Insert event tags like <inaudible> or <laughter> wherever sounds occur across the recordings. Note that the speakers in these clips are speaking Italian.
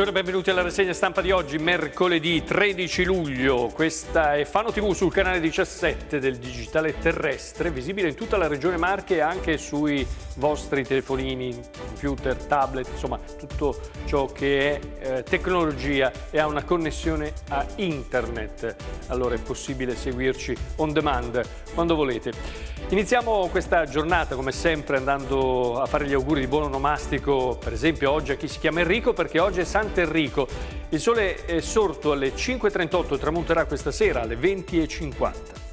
Buongiorno e benvenuti alla rassegna stampa di oggi, mercoledì 13 luglio. Questa è Fano TV sul canale 17 del digitale terrestre, visibile in tutta la regione Marche e anche sui vostri telefonini, computer, tablet, insomma tutto ciò che è eh, tecnologia e ha una connessione a internet. Allora è possibile seguirci on demand quando volete. Iniziamo questa giornata come sempre andando a fare gli auguri di buon onomastico, per esempio oggi a chi si chiama Enrico perché oggi è San Sant'Enrico. Il sole è sorto alle 5.38 e tramonterà questa sera alle 20.50.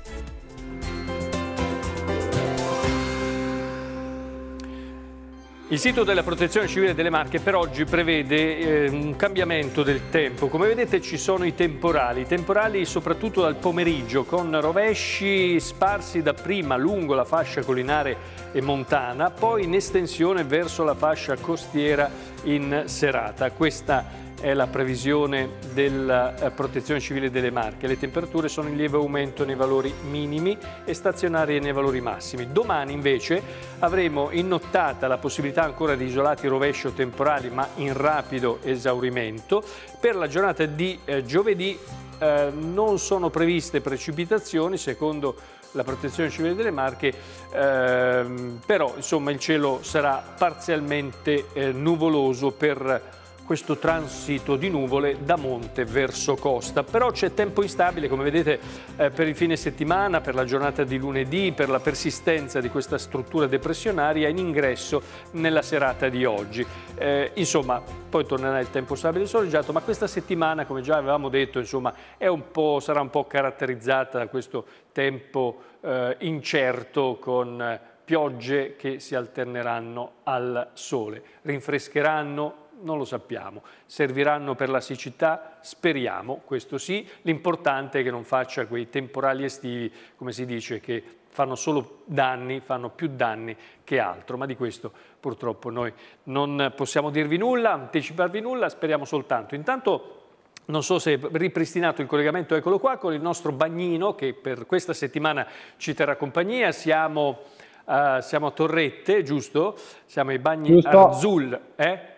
Il sito della protezione civile delle Marche per oggi prevede eh, un cambiamento del tempo. Come vedete ci sono i temporali, temporali soprattutto dal pomeriggio con rovesci sparsi dapprima lungo la fascia collinare e montana, poi in estensione verso la fascia costiera in serata. Questa è la previsione della eh, protezione civile delle Marche. Le temperature sono in lieve aumento nei valori minimi e stazionarie nei valori massimi. Domani invece avremo in nottata la possibilità ancora di isolati rovescio temporali ma in rapido esaurimento. Per la giornata di eh, giovedì eh, non sono previste precipitazioni secondo la protezione civile delle Marche, ehm, però insomma, il cielo sarà parzialmente eh, nuvoloso per questo transito di nuvole da monte verso costa. Però c'è tempo instabile, come vedete, eh, per il fine settimana, per la giornata di lunedì, per la persistenza di questa struttura depressionaria in ingresso nella serata di oggi. Eh, insomma, poi tornerà il tempo stabile e soleggiato, ma questa settimana, come già avevamo detto, insomma, un sarà un po' caratterizzata da questo tempo eh, incerto con eh, piogge che si alterneranno al sole. Rinfrescheranno non lo sappiamo. Serviranno per la siccità? Speriamo, questo sì. L'importante è che non faccia quei temporali estivi, come si dice, che fanno solo danni, fanno più danni che altro, ma di questo purtroppo noi non possiamo dirvi nulla, anticiparvi nulla, speriamo soltanto. Intanto non so se è ripristinato il collegamento, eccolo qua, con il nostro bagnino che per questa settimana ci terrà compagnia. Siamo, uh, siamo a Torrette, giusto? Siamo ai bagni giusto. eh?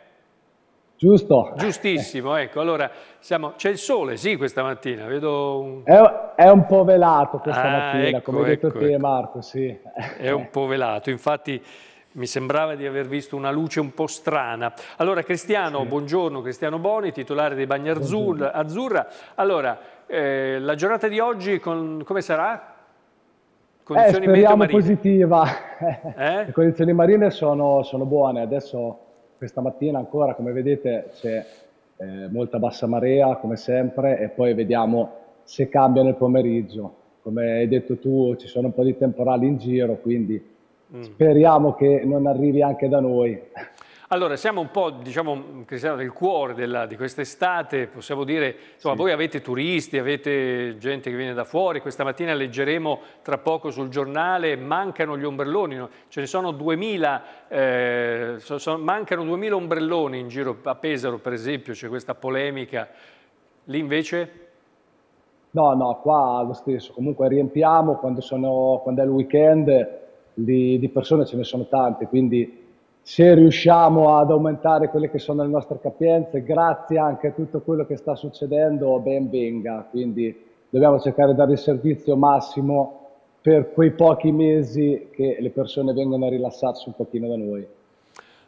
Giusto. Giustissimo, ecco. Allora, siamo... c'è il sole, sì, questa mattina. Vedo un... È, è un po' velato questa ah, mattina, ecco, come hai ecco, detto ecco, te, ecco. Marco, sì. È un po' velato, infatti mi sembrava di aver visto una luce un po' strana. Allora, Cristiano, sì. buongiorno, Cristiano Boni, titolare dei Bagni Azzurra. Azzurra. Allora, eh, la giornata di oggi con... come sarà? Condizioni eh, speriamo positiva. Eh? <laughs> Le condizioni marine sono, sono buone, adesso questa mattina ancora, come vedete, c'è eh, molta bassa marea, come sempre, e poi vediamo se cambia nel pomeriggio. Come hai detto tu, ci sono un po' di temporali in giro, quindi mm. speriamo che non arrivi anche da noi. Allora, siamo un po', diciamo, Cristiano, nel cuore della, di quest'estate, possiamo dire, insomma, sì. voi avete turisti, avete gente che viene da fuori, questa mattina leggeremo tra poco sul giornale, mancano gli ombrelloni, no? ce ne sono 2000, eh, so, so, mancano 2000 ombrelloni in giro, a Pesaro per esempio c'è questa polemica, lì invece... No, no, qua lo stesso, comunque riempiamo quando, sono, quando è il weekend, di, di persone ce ne sono tante, quindi se riusciamo ad aumentare quelle che sono le nostre capienze, grazie anche a tutto quello che sta succedendo, ben venga. Quindi dobbiamo cercare di dare il servizio massimo per quei pochi mesi che le persone vengono a rilassarsi un pochino da noi.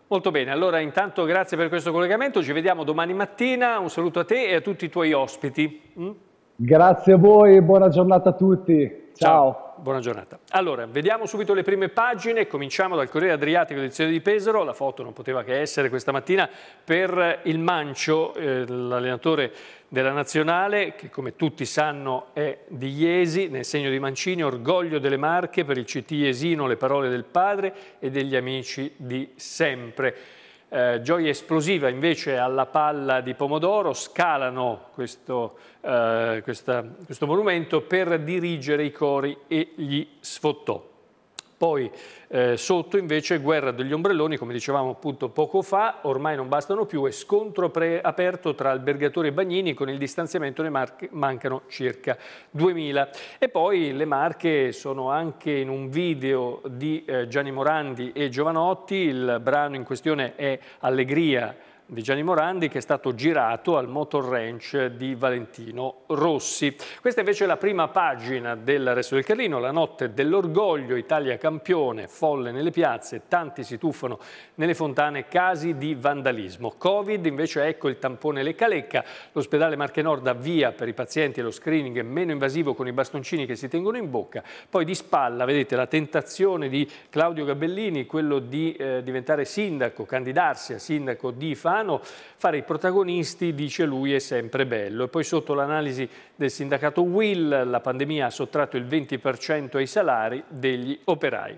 Molto bene, allora intanto grazie per questo collegamento, ci vediamo domani mattina, un saluto a te e a tutti i tuoi ospiti. Mm? Grazie a voi e buona giornata a tutti. Ciao. Ciao. Buona giornata. Allora, vediamo subito le prime pagine. Cominciamo dal Corriere Adriatico edizione di Pesaro. La foto non poteva che essere questa mattina per il Mancio, eh, l'allenatore della nazionale, che come tutti sanno è di Iesi, nel segno di Mancini, orgoglio delle Marche per il CT Iesino, le parole del padre e degli amici di sempre. Eh, gioia esplosiva invece alla palla di pomodoro, scalano questo, eh, questa, questo monumento per dirigere i cori e gli sfottò. Poi eh, sotto invece guerra degli ombrelloni, come dicevamo appunto poco fa, ormai non bastano più e scontro aperto tra albergatori e bagnini con il distanziamento ne mancano circa 2000. E poi le marche sono anche in un video di eh, Gianni Morandi e Giovanotti, il brano in questione è Allegria di Gianni Morandi che è stato girato al motor ranch di Valentino Rossi. Questa invece è la prima pagina del Resto del Carlino, la notte dell'orgoglio, Italia campione, folle nelle piazze, tanti si tuffano nelle fontane, casi di vandalismo. Covid invece ecco il tampone Le Calecca, l'ospedale Marche Nord avvia per i pazienti e lo screening è meno invasivo con i bastoncini che si tengono in bocca, poi di spalla vedete la tentazione di Claudio Gabellini, quello di eh, diventare sindaco, candidarsi a sindaco di Fano, Milano, fare i protagonisti, dice lui, è sempre bello. E poi sotto l'analisi del sindacato Will, la pandemia ha sottratto il 20% ai salari degli operai.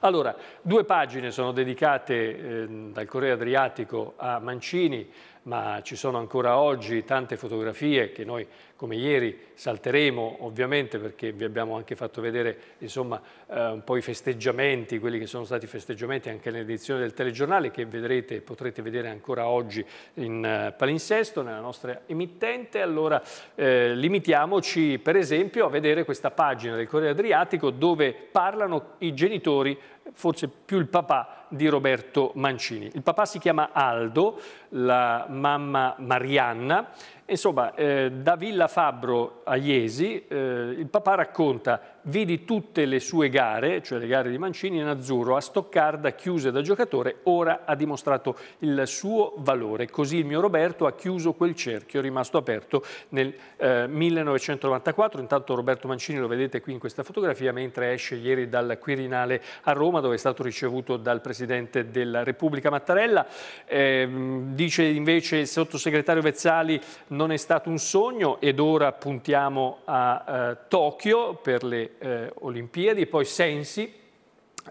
Allora, due pagine sono dedicate eh, dal Corriere Adriatico a Mancini, ma ci sono ancora oggi tante fotografie che noi come ieri salteremo ovviamente perché vi abbiamo anche fatto vedere insomma, eh, un po' i festeggiamenti, quelli che sono stati festeggiamenti anche nell'edizione del telegiornale che vedrete, potrete vedere ancora oggi in eh, palinsesto nella nostra emittente. Allora eh, limitiamoci per esempio a vedere questa pagina del Corriere Adriatico dove parlano i genitori forse più il papà di Roberto Mancini. Il papà si chiama Aldo, la mamma Marianna Insomma, eh, da Villa Fabbro a Iesi, eh, il papà racconta, vidi tutte le sue gare, cioè le gare di Mancini in azzurro, a Stoccarda chiuse da giocatore, ora ha dimostrato il suo valore. Così il mio Roberto ha chiuso quel cerchio rimasto aperto nel eh, 1994. Intanto Roberto Mancini lo vedete qui in questa fotografia, mentre esce ieri dal Quirinale a Roma, dove è stato ricevuto dal Presidente della Repubblica Mattarella. Ehm, dice invece il sottosegretario Vezzali non è stato un sogno ed ora puntiamo a eh, Tokyo per le eh, Olimpiadi, poi Sensi,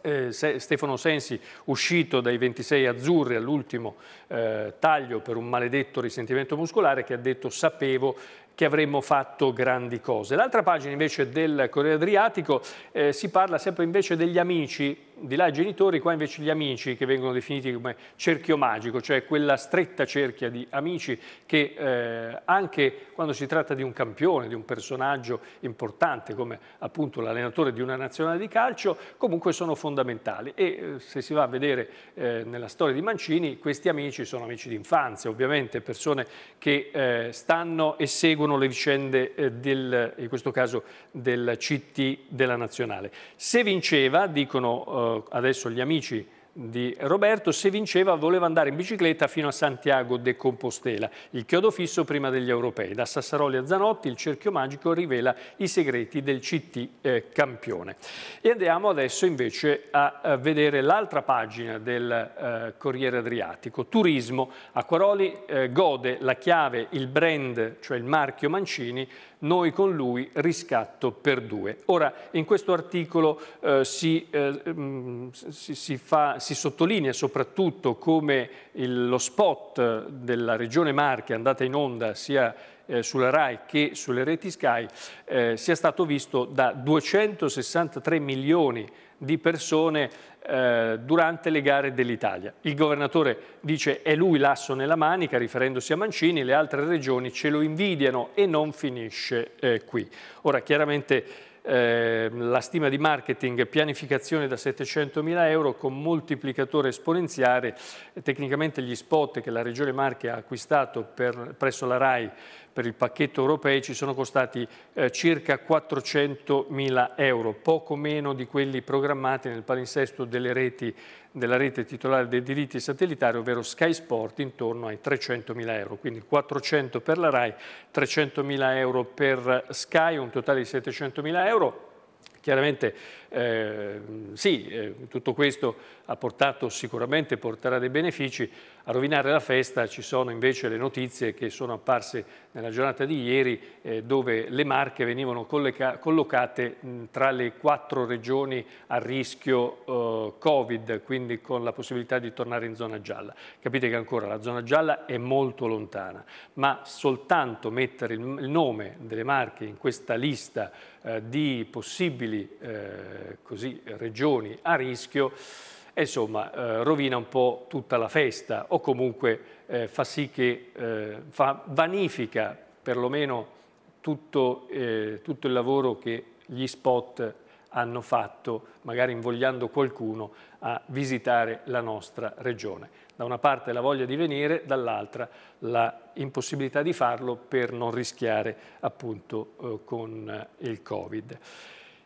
eh, Stefano Sensi uscito dai 26 azzurri all'ultimo eh, taglio per un maledetto risentimento muscolare che ha detto sapevo che avremmo fatto grandi cose. L'altra pagina invece del Corriere Adriatico eh, si parla sempre invece degli amici, di là i genitori, qua invece gli amici che vengono definiti come cerchio magico, cioè quella stretta cerchia di amici che eh, anche quando si tratta di un campione, di un personaggio importante come appunto l'allenatore di una nazionale di calcio, comunque sono fondamentali e eh, se si va a vedere eh, nella storia di Mancini, questi amici sono amici di infanzia, ovviamente persone che eh, stanno e seguono sono le vicende eh, del, in questo caso del CT della Nazionale. Se vinceva, dicono eh, adesso gli amici di Roberto, se vinceva voleva andare in bicicletta fino a Santiago de Compostela, il chiodo fisso prima degli europei. Da Sassaroli a Zanotti il cerchio magico rivela i segreti del CT eh, campione. E andiamo adesso invece a, a vedere l'altra pagina del eh, Corriere Adriatico, turismo. Acquaroli eh, gode la chiave, il brand, cioè il marchio Mancini, noi con lui riscatto per due. Ora, in questo articolo eh, si, eh, mm, si, si, fa, si, sottolinea soprattutto come il, lo spot della Regione Marche andata in onda sia eh, sulla RAI che sulle reti Sky eh, sia stato visto da 263 milioni di persone eh, durante le gare dell'Italia. Il governatore dice è lui l'asso nella manica, riferendosi a Mancini, le altre regioni ce lo invidiano e non finisce eh, qui. Ora chiaramente Ehm, la stima di marketing pianificazione da 700 mila euro con moltiplicatore esponenziale, tecnicamente gli spot che la Regione Marche ha acquistato per, presso la RAI per il pacchetto europei ci sono costati eh, circa mila euro, poco meno di quelli programmati nel palinsesto delle reti della rete titolare dei diritti satellitari, ovvero Sky Sport, intorno ai 300 mila euro. Quindi 400 per la RAI, 300 mila euro per Sky, un totale di 700 mila euro euro. Chiaramente eh, sì, eh, tutto questo ha portato sicuramente, porterà dei benefici, a rovinare la festa ci sono invece le notizie che sono apparse nella giornata di ieri eh, dove le Marche venivano collocate mh, tra le quattro regioni a rischio eh, Covid, quindi con la possibilità di tornare in zona gialla. Capite che ancora la zona gialla è molto lontana, ma soltanto mettere il, il nome delle Marche in questa lista eh, di possibili eh, eh, così, regioni a rischio, eh, insomma eh, rovina un po' tutta la festa o comunque eh, fa sì che fa, vanifica perlomeno tutto, tutto il lavoro che gli spot hanno fatto, magari invogliando qualcuno a visitare la nostra regione. Da una parte la voglia di venire, dall'altra la impossibilità di farlo per non rischiare appunto eh, con il Covid.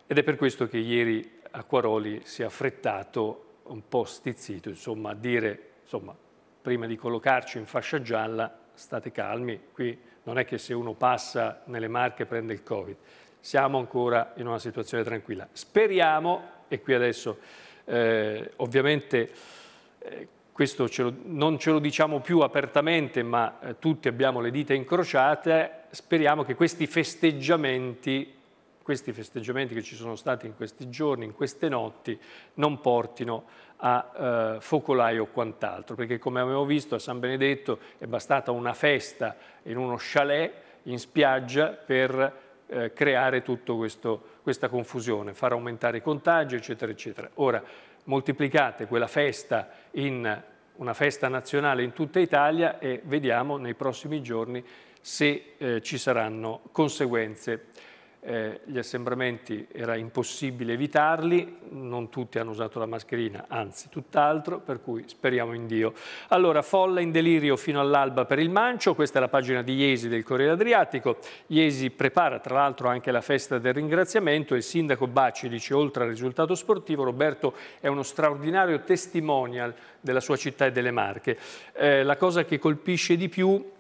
Ed è per questo che ieri Acquaroli si è affrettato, un po' stizzito, insomma, a dire, insomma, prima di collocarci in fascia gialla, state calmi, qui non è che se uno passa nelle marche prende il Covid, siamo ancora in una situazione tranquilla. Speriamo, e qui adesso eh, ovviamente eh, questo ce lo, non ce lo diciamo più apertamente, ma eh, tutti abbiamo le dita incrociate, speriamo che questi festeggiamenti questi festeggiamenti che ci sono stati in questi giorni, in queste notti, non portino a eh, focolai o quant'altro, perché come abbiamo visto a San Benedetto è bastata una festa in uno chalet, in spiaggia, per eh, creare tutta questa confusione, far aumentare i contagi, eccetera, eccetera. Ora, moltiplicate quella festa in una festa nazionale in tutta Italia e vediamo nei prossimi giorni se eh, ci saranno conseguenze eh, gli assembramenti era impossibile evitarli, non tutti hanno usato la mascherina, anzi tutt'altro, per cui speriamo in Dio. Allora, folla in delirio fino all'alba per il Mancio, questa è la pagina di Iesi del Corriere Adriatico. Iesi prepara tra l'altro anche la festa del ringraziamento e il sindaco Baci dice oltre al risultato sportivo, Roberto è uno straordinario testimonial della sua città e delle Marche. Eh, la cosa che colpisce di più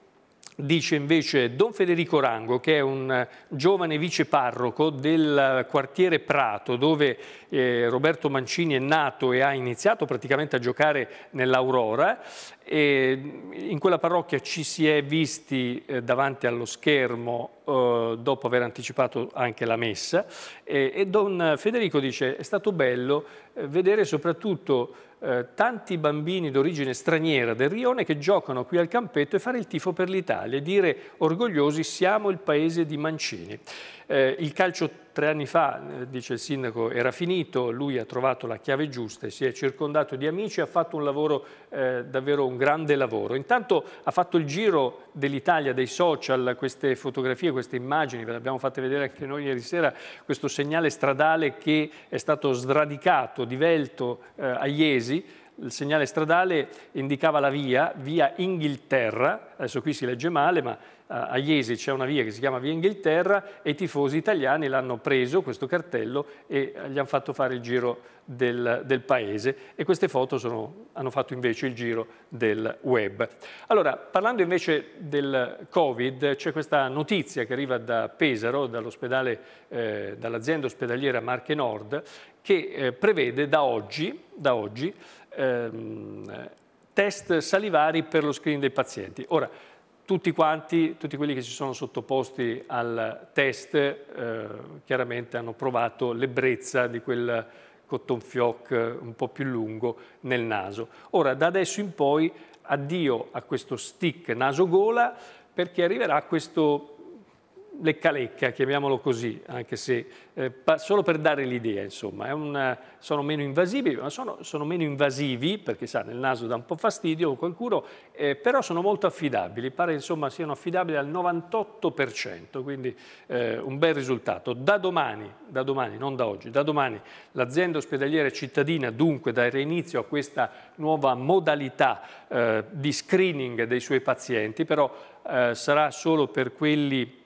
dice invece Don Federico Rango, che è un eh, giovane viceparroco del eh, quartiere Prato, dove eh, Roberto Mancini è nato e ha iniziato praticamente a giocare nell'Aurora, e in quella parrocchia ci si è visti eh, davanti allo schermo eh, dopo aver anticipato anche la messa e, Don Federico dice è stato bello eh, vedere soprattutto tanti bambini d'origine straniera del Rione che giocano qui al campetto e fare il tifo per l'Italia e dire orgogliosi siamo il paese di Mancini. il calcio Tre anni fa, eh, dice il sindaco, era finito, lui ha trovato la chiave giusta e si è circondato di amici, ha fatto un lavoro, eh, davvero un grande lavoro. Intanto ha fatto il giro dell'Italia, dei social, queste fotografie, queste immagini, ve le abbiamo fatte vedere anche noi ieri sera, questo segnale stradale che è stato sradicato, divelto eh, a Iesi, il segnale stradale indicava la via, via Inghilterra, adesso qui si legge male, ma eh, a Iesi c'è una via che si chiama via Inghilterra e i tifosi italiani l'hanno preso, questo cartello, e eh, gli hanno fatto fare il giro del, del paese e queste foto sono, hanno fatto invece il giro del web. Allora, parlando invece del Covid, c'è questa notizia che arriva da Pesaro, eh, dall'azienda eh, dall ospedaliera Marche Nord, che eh, prevede da oggi, da oggi ehm, test salivari per lo screening dei pazienti. Ora, tutti quanti, tutti quelli che si sono sottoposti al test, eh, chiaramente hanno provato l'ebbrezza di quel cotton fioc un po' più lungo nel naso. Ora, da adesso in poi, addio a questo stick naso-gola, perché arriverà questo lecca lecca, chiamiamolo così, anche se eh, solo per dare l'idea, insomma, un, sono meno invasivi, ma sono, sono, meno invasivi, perché sa, nel naso dà un po' fastidio qualcuno, eh, però sono molto affidabili, pare insomma siano affidabili al 98%, quindi eh, un bel risultato. Da domani, da domani, non da oggi, da domani l'azienda ospedaliera cittadina dunque darà inizio a questa nuova modalità eh, di screening dei suoi pazienti, però eh, sarà solo per quelli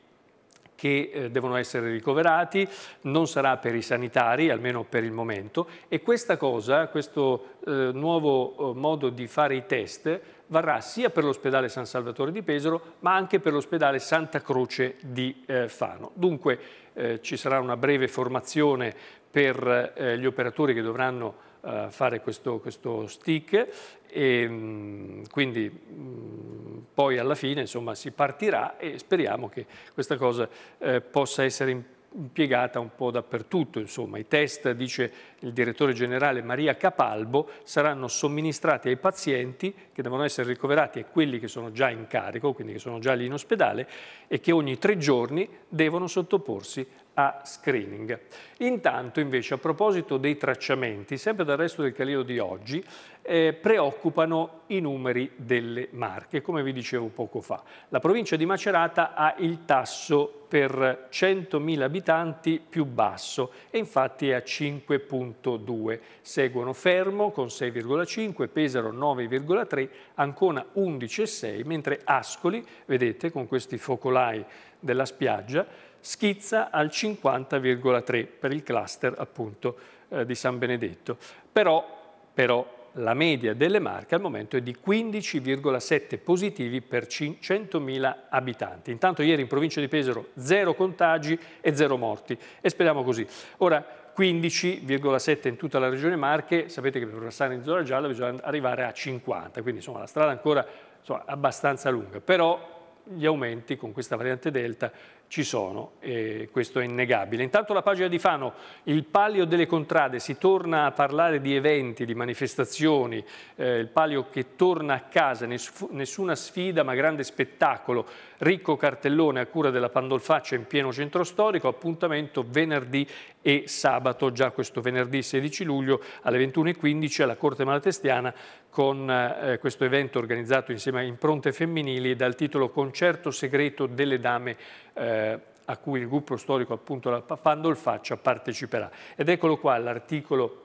che eh, devono essere ricoverati, non sarà per i sanitari, almeno per il momento, e questa cosa, questo eh, nuovo eh, modo di fare i test, varrà sia per l'ospedale San Salvatore di Pesaro ma anche per l'ospedale Santa Croce di eh, Fano. Dunque eh, ci sarà una breve formazione per eh, gli operatori che dovranno eh, fare questo, questo stick e mm, quindi mm, poi alla fine insomma, si partirà e speriamo che questa cosa eh, possa essere impiegata un po' dappertutto. Insomma. I test, dice il direttore generale Maria Capalbo, saranno somministrati ai pazienti che devono essere ricoverati e quelli che sono già in carico, quindi che sono già lì in ospedale e che ogni tre giorni devono sottoporsi a screening. Intanto invece a proposito dei tracciamenti, sempre dal resto del Caliro di oggi, eh, preoccupano i numeri delle marche, come vi dicevo poco fa. La provincia di Macerata ha il tasso per 100.000 abitanti più basso e infatti è a 5.2. Seguono Fermo con 6,5, Pesaro 9,3, Ancona 11,6, mentre Ascoli, vedete con questi focolai della spiaggia, schizza al 50,3 per il cluster appunto eh, di San Benedetto. Però, però, la media delle Marche al momento è di 15,7 positivi per 100.000 abitanti. Intanto ieri in provincia di Pesaro zero contagi e zero morti e speriamo così. Ora 15,7 in tutta la regione Marche, sapete che per passare in zona gialla bisogna arrivare a 50, quindi insomma la strada è ancora insomma, abbastanza lunga, però gli aumenti con questa variante delta ci sono, e questo è innegabile. Intanto la pagina di Fano, il palio delle contrade, si torna a parlare di eventi, di manifestazioni, eh, il palio che torna a casa, nessuna sfida ma grande spettacolo, ricco cartellone a cura della Pandolfaccia in pieno centro storico, appuntamento venerdì e sabato, già questo venerdì 16 luglio alle 21.15 alla Corte Malatestiana con eh, questo evento organizzato insieme a Impronte Femminili dal titolo Concerto Segreto delle Dame eh, eh, a cui il gruppo storico appunto l'Alpa Fandolfaccia parteciperà. Ed eccolo qua l'articolo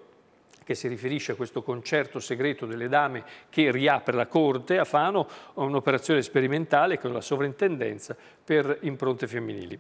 che si riferisce a questo concerto segreto delle dame che riapre la corte a Fano, un'operazione sperimentale con la sovrintendenza per impronte femminili.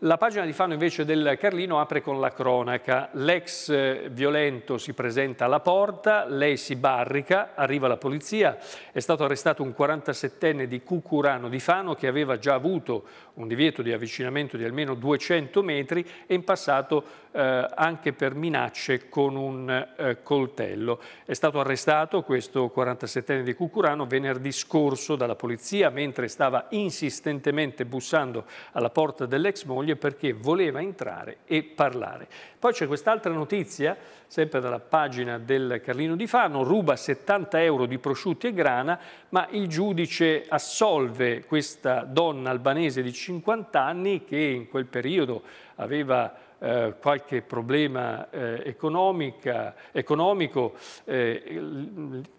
La pagina di Fano invece del Carlino apre con la cronaca. L'ex eh, violento si presenta alla porta, lei si barrica, arriva la polizia. È stato arrestato un 47enne di Cucurano di Fano che aveva già avuto un divieto di avvicinamento di almeno 200 metri e in passato eh, anche per minacce con un eh, coltello. È stato arrestato questo 47enne di Cucurano venerdì scorso dalla polizia mentre stava insistentemente bussando alla porta dell'ex moglie perché voleva entrare e parlare. Poi c'è quest'altra notizia, sempre dalla pagina del Carlino di Fano, ruba 70 euro di prosciutti e grana, ma il giudice assolve questa donna albanese di 50 anni che in quel periodo aveva eh, qualche problema eh, economico, eh,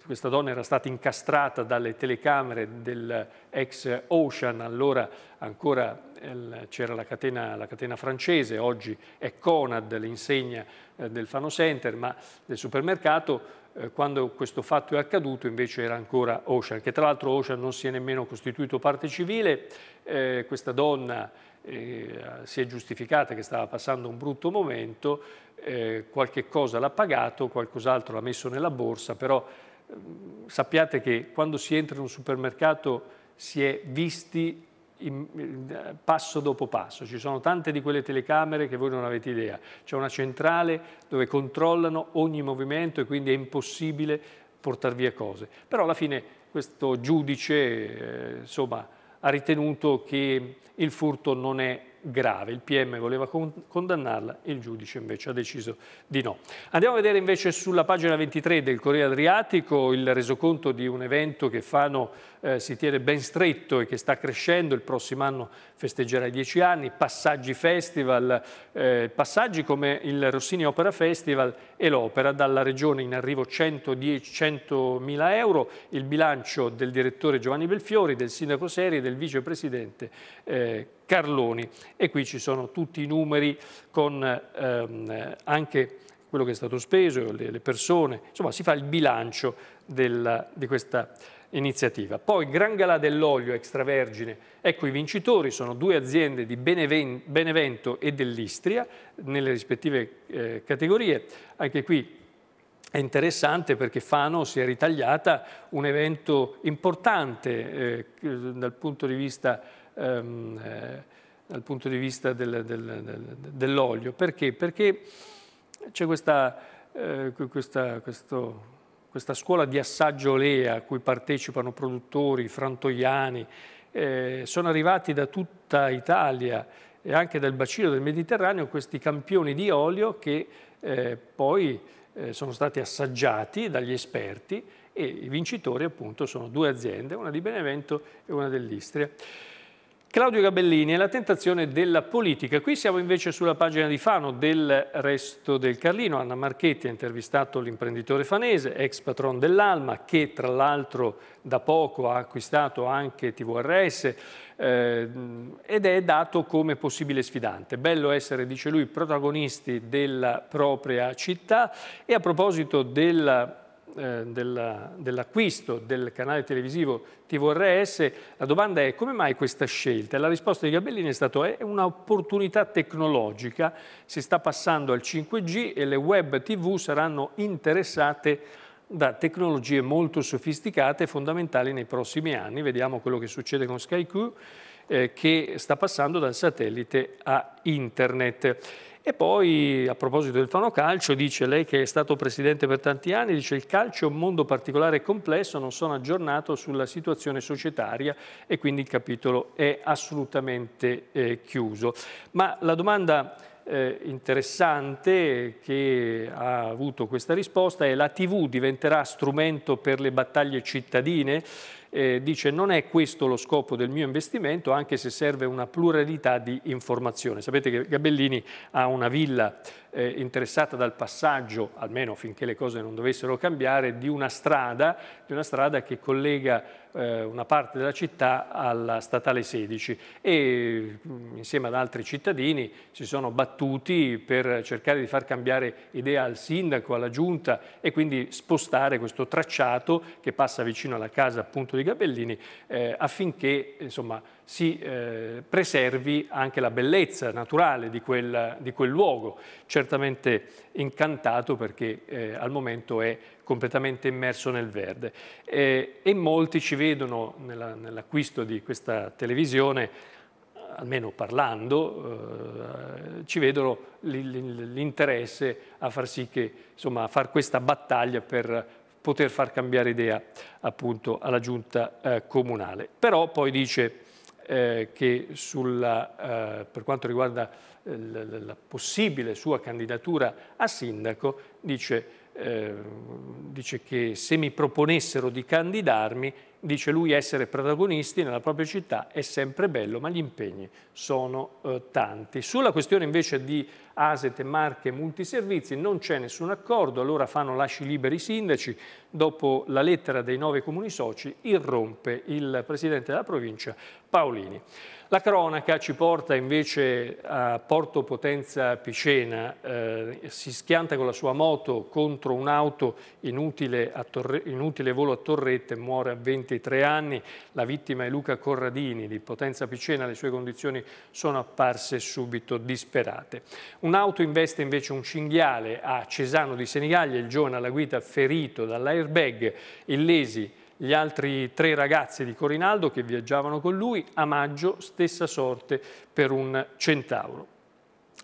questa donna era stata incastrata dalle telecamere del ex Ocean, allora ancora eh, c'era la, la catena, francese, oggi è Conad l'insegna eh, del Fano Center, ma del supermercato, eh, quando questo fatto è accaduto invece era ancora Ocean, che tra l'altro Ocean non si è nemmeno costituito parte civile, eh, questa donna eh, si è giustificata che stava passando un brutto momento, eh, qualche cosa l'ha pagato, qualcos'altro l'ha messo nella borsa, però mm, sappiate che quando si entra in un supermercato si è visti in, passo dopo passo. Ci sono tante di quelle telecamere che voi non avete idea. C'è una centrale dove controllano ogni movimento e quindi è impossibile portare via cose. Però alla fine questo giudice eh, insomma, ha ritenuto che il furto non è grave. Il PM voleva condannarla, il giudice invece ha deciso di no. Andiamo a vedere invece sulla pagina 23 del Corriere Adriatico il resoconto di un evento che Fano eh, si tiene ben stretto e che sta crescendo, il prossimo anno festeggerà i dieci anni, Passaggi Festival, eh, passaggi come il Rossini Opera Festival e l'Opera, dalla regione in arrivo 100000 euro, il bilancio del direttore Giovanni Belfiori, del sindaco Seri e del vicepresidente eh, Carloni. E qui ci sono tutti i numeri con ehm, anche quello che è stato speso, le, le persone, insomma si fa il bilancio della, di questa iniziativa. Poi Gran Galà dell'olio extravergine, ecco i vincitori, sono due aziende di Benevento e dell'Istria nelle rispettive eh, categorie, anche qui è interessante perché Fano si è ritagliata un evento importante eh, dal punto di vista ehm, eh, dal punto di vista del, del, del, dell'olio. Perché? Perché c'è questa, eh, questa, questo, questa, scuola di assaggio olea a cui partecipano produttori, frantoiani, eh, sono arrivati da tutta Italia e anche dal bacino del Mediterraneo questi campioni di olio che eh, poi eh, sono stati assaggiati dagli esperti e i vincitori appunto sono due aziende, una di Benevento e una dell'Istria. Claudio Gabellini e la tentazione della politica. Qui siamo invece sulla pagina di Fano del resto del Carlino. Anna Marchetti ha intervistato l'imprenditore fanese, ex patron dell'Alma, che tra l'altro da poco ha acquistato anche TVRS eh, ed è dato come possibile sfidante. Bello essere, dice lui, protagonisti della propria città e a proposito della eh, dell'acquisto del canale televisivo TVRS, la domanda è come mai questa scelta? La risposta di Gabellini è stata è un'opportunità tecnologica, si sta passando al 5G e le web TV saranno interessate da tecnologie molto sofisticate e fondamentali nei prossimi anni. Vediamo quello che succede con SkyQ eh, che sta passando dal satellite a internet. E poi, a proposito del calcio, dice lei che è stato presidente per tanti anni, dice il calcio è un mondo particolare e complesso, non sono aggiornato sulla situazione societaria e quindi il capitolo è assolutamente eh, chiuso. Ma la domanda eh, interessante che ha avuto questa risposta è la TV diventerà strumento per le battaglie cittadine? eh, dice non è questo lo scopo del mio investimento anche se serve una pluralità di informazione. Sapete che Gabellini ha una villa eh, interessata dal passaggio, almeno finché le cose non dovessero cambiare, di una strada, di una strada che collega eh, una parte della città alla Statale 16 e mm, insieme ad altri cittadini si sono battuti per cercare di far cambiare idea al sindaco, alla giunta e quindi spostare questo tracciato che passa vicino alla casa appunto di Gabellini eh, affinché insomma, si eh, preservi anche la bellezza naturale di quel, di quel luogo, certamente incantato perché eh, al momento è completamente immerso nel verde. E, e molti ci vedono nell'acquisto di questa televisione almeno parlando, eh, ci vedono l'interesse a far sì che, insomma, a far questa battaglia per poter far cambiare idea appunto alla giunta eh, comunale. Però poi dice eh, che sulla, eh, per quanto riguarda eh, la, la possibile sua candidatura a sindaco, dice eh, dice che se mi proponessero di candidarmi dice lui essere protagonisti nella propria città è sempre bello, ma gli impegni sono eh, tanti. Sulla questione invece di Aset, Marche, Multiservizi non c'è nessun accordo, allora fanno lasci liberi i sindaci, dopo la lettera dei nove comuni soci irrompe il presidente della provincia Paolini. La cronaca ci porta invece a Porto Potenza Picena, eh, si schianta con la sua moto contro un'auto inutile, inutile volo a torrette, muore a 20 i tre anni, la vittima è Luca Corradini di Potenza Picena, le sue condizioni sono apparse subito disperate. Un'auto investe invece un cinghiale a Cesano di Senigallia, il giovane alla guida ferito dall'airbag, illesi gli altri tre ragazzi di Corinaldo che viaggiavano con lui, a maggio stessa sorte per un centauro.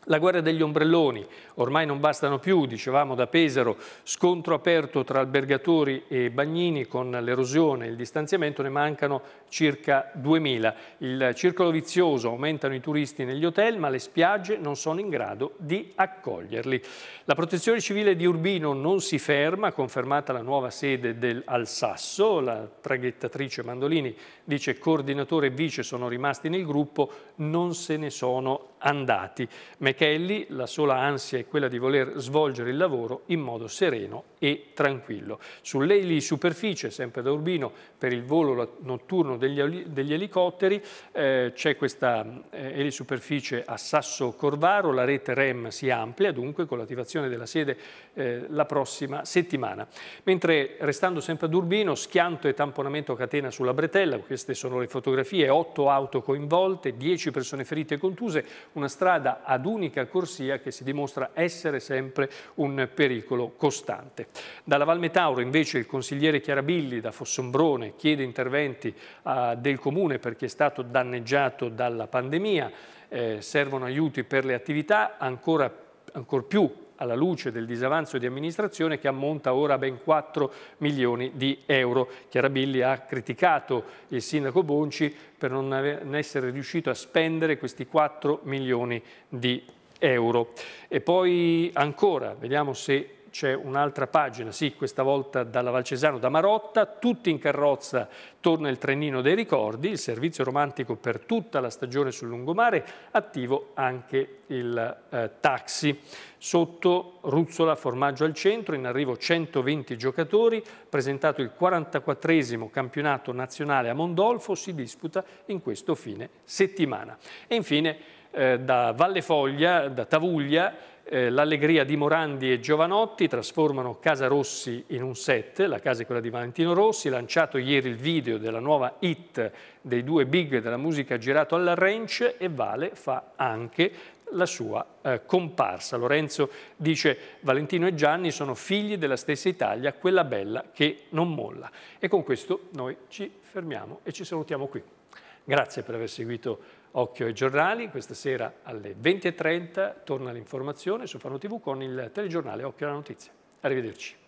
La guerra degli ombrelloni, ormai non bastano più, dicevamo da Pesaro, scontro aperto tra albergatori e bagnini con l'erosione e il distanziamento, ne mancano circa 2.000. Il circolo vizioso aumentano i turisti negli hotel, ma le spiagge non sono in grado di accoglierli. La protezione civile di Urbino non si ferma, confermata la nuova sede del Alsasso, la traghettatrice Mandolini dice coordinatore e vice sono rimasti nel gruppo, non se ne sono andati. Mechelli, la sola ansia è quella di voler svolgere il lavoro in modo sereno e tranquillo. Sull'Eli superficie, sempre da Urbino, per il volo notturno degli, degli elicotteri, eh, c'è questa eh, Eli superficie a Sasso Corvaro, la rete REM si amplia dunque con l'attivazione della sede eh, la prossima settimana. Mentre restando sempre ad Urbino, schianto e tamponamento catena sulla bretella, queste sono le fotografie, 8 auto coinvolte, 10 persone ferite e contuse, una strada ad unica corsia che si dimostra essere sempre un pericolo costante. Dalla Val Metauro invece il consigliere Chiarabilli da Fossombrone chiede interventi eh, del comune perché è stato danneggiato dalla pandemia, eh, servono aiuti per le attività, ancora, ancor più alla luce del disavanzo di amministrazione che ammonta ora a ben 4 milioni di euro. Chiarabilli ha criticato il sindaco Bonci per non essere riuscito a spendere questi 4 milioni di euro euro. E poi ancora, vediamo se c'è un'altra pagina, sì, questa volta dalla Valcesano, da Marotta, tutti in carrozza torna il trenino dei ricordi, il servizio romantico per tutta la stagione sul lungomare, attivo anche il eh, taxi. Sotto Ruzzola formaggio al centro, in arrivo 120 giocatori, presentato il 44esimo campionato nazionale a Mondolfo, si disputa in questo fine settimana. E infine eh, da Valle Foglia, da Tavuglia, eh, l'allegria di Morandi e Giovanotti trasformano Casa Rossi in un set, la casa è quella di Valentino Rossi, lanciato ieri il video della nuova hit dei due big della musica girato alla ranch e Vale fa anche la sua eh, comparsa. Lorenzo dice Valentino e Gianni sono figli della stessa Italia, quella bella che non molla. E con questo noi ci fermiamo e ci salutiamo qui. Grazie per aver seguito Occhio ai giornali, questa sera alle 20.30 torna l'informazione su Fano TV con il telegiornale Occhio alla notizia. Arrivederci.